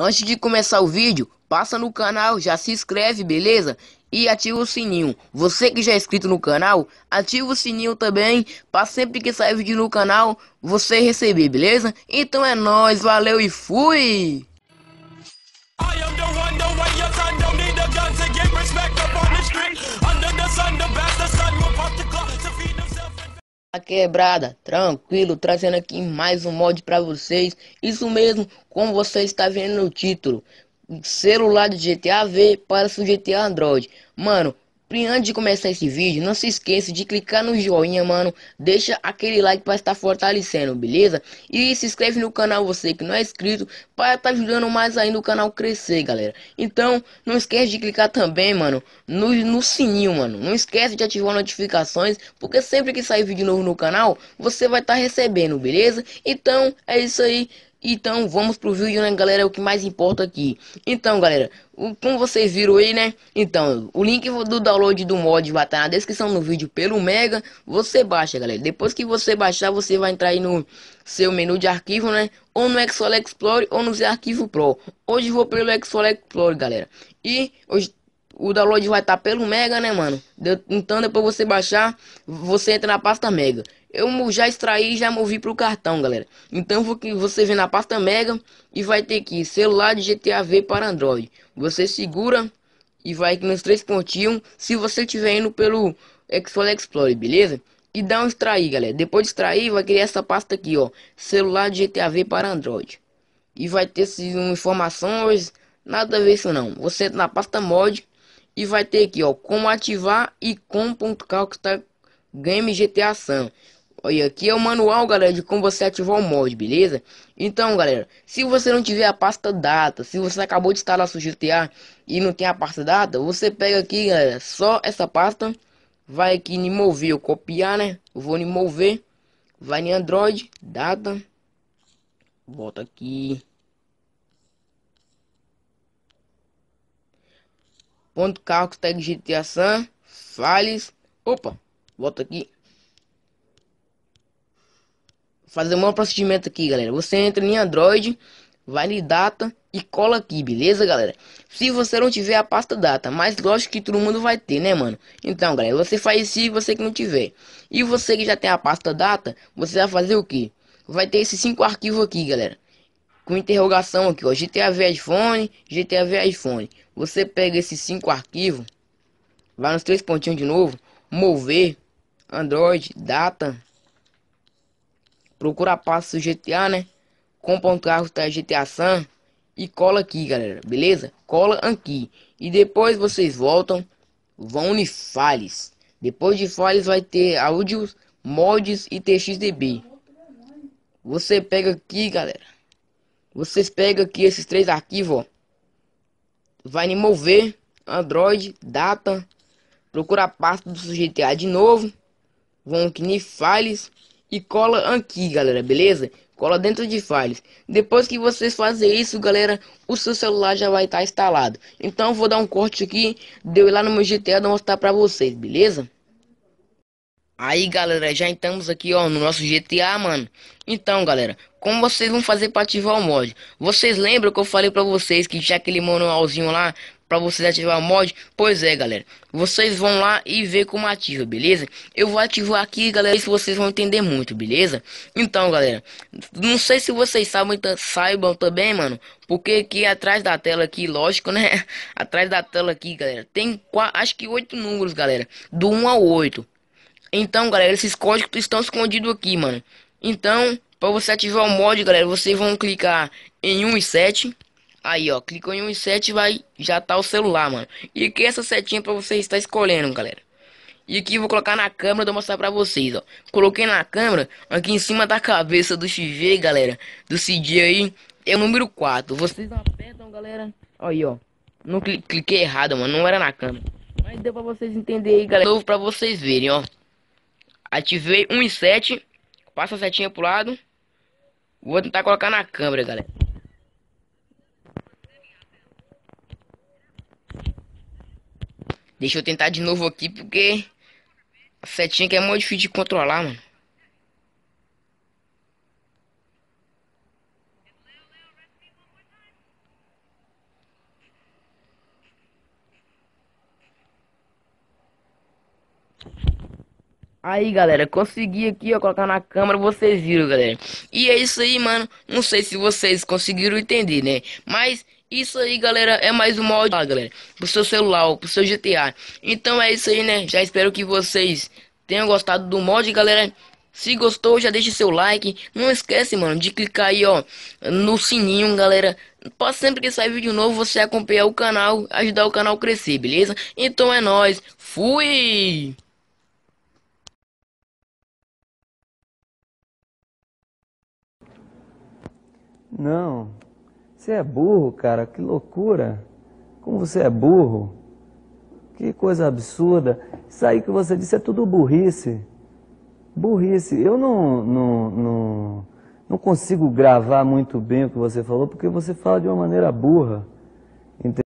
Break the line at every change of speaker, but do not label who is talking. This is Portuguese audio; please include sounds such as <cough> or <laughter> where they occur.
Antes de começar o vídeo, passa no canal, já se inscreve, beleza? E ativa o sininho. Você que já é inscrito no canal, ativa o sininho também, para sempre que sair vídeo no canal, você receber, beleza? Então é nóis, valeu e fui! A quebrada, tranquilo, trazendo aqui mais um mod para vocês. Isso mesmo, como você está vendo no título, celular de GTA V para o GTA Android. Mano, Antes de começar esse vídeo, não se esqueça de clicar no joinha, mano. Deixa aquele like para estar fortalecendo, beleza? E se inscreve no canal você que não é inscrito, para estar tá ajudando mais ainda o canal crescer, galera. Então, não esquece de clicar também, mano, no, no sininho, mano. Não esquece de ativar notificações, porque sempre que sair vídeo novo no canal, você vai estar tá recebendo, beleza? Então, é isso aí. Então vamos pro vídeo, né, galera? É o que mais importa aqui. Então, galera, o, como vocês viram aí, né? Então, o link do download do mod vai estar tá na descrição do vídeo pelo Mega. Você baixa, galera. Depois que você baixar, você vai entrar aí no seu menu de arquivo, né? Ou no exo Explorer ou no Z Arquivo Pro. Hoje vou pelo exo Explorer, galera. E hoje o download vai estar tá pelo Mega, né, mano? De, então depois você baixar, você entra na pasta Mega. Eu já extraí e já movi pro cartão, galera. Então você vem na pasta Mega e vai ter aqui celular de GTA V para Android. Você segura e vai aqui nos três pontinhos. Se você estiver indo pelo Explore Explorer, beleza? E dá um extrair, galera. Depois de extrair, vai criar essa pasta aqui, ó. Celular de GTA V para Android. E vai ter essas informações. Nada a ver isso não. Você entra na pasta mod e vai ter aqui, ó, como ativar e com ponto tá Game GTA San Olha, aqui é o manual, galera, de como você ativar o mod, beleza? Então, galera, se você não tiver a pasta data, se você acabou de instalar seu GTA e não tem a pasta data, você pega aqui, galera, só essa pasta, vai aqui em mover, eu copiar, né? Eu vou em mover, vai em Android, data, volta aqui, Ponto carro que tag GTA San. Fales. Opa, volta aqui. Fazer um procedimento aqui, galera. Você entra em Android, vale data e cola aqui, beleza, galera? Se você não tiver a pasta data, mas lógico que todo mundo vai ter, né, mano? Então, galera, você faz se você que não tiver. E você que já tem a pasta data, você vai fazer o que? Vai ter esses cinco arquivos aqui, galera com interrogação aqui, ó, GTA V iPhone, GTA V iPhone. Você pega esses cinco arquivos, vai nos três pontinhos de novo, mover, Android, data, procura a pasta GTA, né? Compra um carro da tá, GTA San e cola aqui, galera, beleza? Cola aqui. E depois vocês voltam, vão em Files. Depois de Files vai ter áudios, mods e TXDB. Você pega aqui, galera vocês pegam aqui esses três arquivos, ó. Vai em mover, Android, data. Procura a pasta do sujeito A de novo. Vão aqui em files e cola aqui, galera, beleza? Cola dentro de files. Depois que vocês fazem isso, galera, o seu celular já vai estar tá instalado. Então vou dar um corte aqui, deu lá no meu GTA, vou mostrar pra vocês, beleza? Aí, galera, já estamos aqui, ó, no nosso GTA, mano. Então, galera, como vocês vão fazer para ativar o mod? Vocês lembram que eu falei para vocês que tinha aquele manualzinho lá para vocês ativar o mod? Pois é, galera. Vocês vão lá e ver como ativa, beleza? Eu vou ativar aqui, galera, se vocês vão entender muito, beleza? Então, galera, não sei se vocês sabem, saibam também, mano, porque aqui atrás da tela aqui, lógico, <laughs> né? atrás da tela aqui, galera, tem acho que oito números, galera, do 1 ao 8. Então, galera, esses códigos estão escondidos aqui, mano. Então, para você ativar o mod, galera, vocês vão clicar em 1 e 7. Aí, ó, clicou em 1 e 7 vai já tá o celular, mano. E aqui essa setinha para você estar escolhendo, galera. E aqui vou colocar na câmera, vou mostrar pra vocês, ó. Coloquei na câmera, aqui em cima da cabeça do XG, galera, do CD aí, é o número 4. Vocês apertam, galera. Aí, ó. Não cl cliquei errado, mano, não era na câmera. Mas deu pra vocês entenderem aí, galera. Novo pra vocês verem, ó. Ativei 1 e 7. Passa a setinha pro lado. Vou tentar colocar na câmera, galera. Deixa eu tentar de novo aqui, porque... A setinha que é muito difícil de controlar, mano. Aí, galera, consegui aqui, ó, colocar na câmera, vocês viram, galera. E é isso aí, mano. Não sei se vocês conseguiram entender, né? Mas isso aí, galera, é mais um mod, tá, galera. Pro seu celular, pro seu GTA. Então é isso aí, né? Já espero que vocês tenham gostado do mod, galera. Se gostou, já deixa seu like. Não esquece, mano, de clicar aí, ó, no sininho, galera. Pra sempre que sair vídeo novo, você acompanhar o canal, ajudar o canal a crescer, beleza? Então é nóis. Fui! Não, você é burro, cara, que loucura. Como você é burro. Que coisa absurda. Isso aí que você disse é tudo burrice. Burrice. Eu não, não, não, não consigo gravar muito bem o que você falou, porque você fala de uma maneira burra. Entendeu?